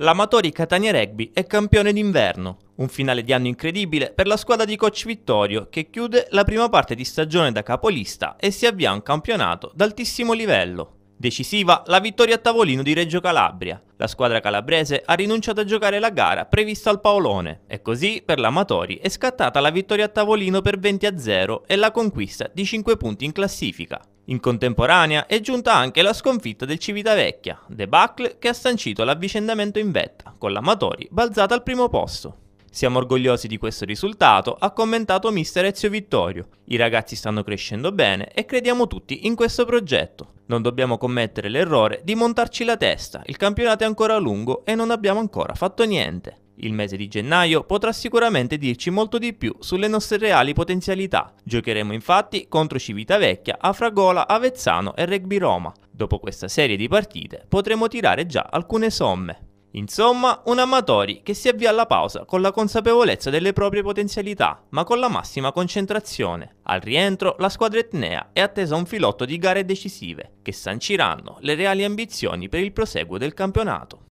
l'Amatori Catania Rugby è campione d'inverno. Un finale di anno incredibile per la squadra di coach Vittorio che chiude la prima parte di stagione da capolista e si avvia un campionato d'altissimo livello. Decisiva la vittoria a tavolino di Reggio Calabria. La squadra calabrese ha rinunciato a giocare la gara prevista al Paolone e così per l'Amatori è scattata la vittoria a tavolino per 20-0 e la conquista di 5 punti in classifica. In contemporanea è giunta anche la sconfitta del Civitavecchia, debacle che ha sancito l'avvicendamento in vetta, con l'Amatori balzata al primo posto. Siamo orgogliosi di questo risultato, ha commentato mister Ezio Vittorio. I ragazzi stanno crescendo bene e crediamo tutti in questo progetto. Non dobbiamo commettere l'errore di montarci la testa, il campionato è ancora lungo e non abbiamo ancora fatto niente. Il mese di gennaio potrà sicuramente dirci molto di più sulle nostre reali potenzialità. Giocheremo infatti contro Civitavecchia, Afragola, Avezzano e Rugby Roma. Dopo questa serie di partite potremo tirare già alcune somme. Insomma, un amatori che si avvia alla pausa con la consapevolezza delle proprie potenzialità, ma con la massima concentrazione. Al rientro, la squadra etnea è attesa un filotto di gare decisive, che sanciranno le reali ambizioni per il proseguo del campionato.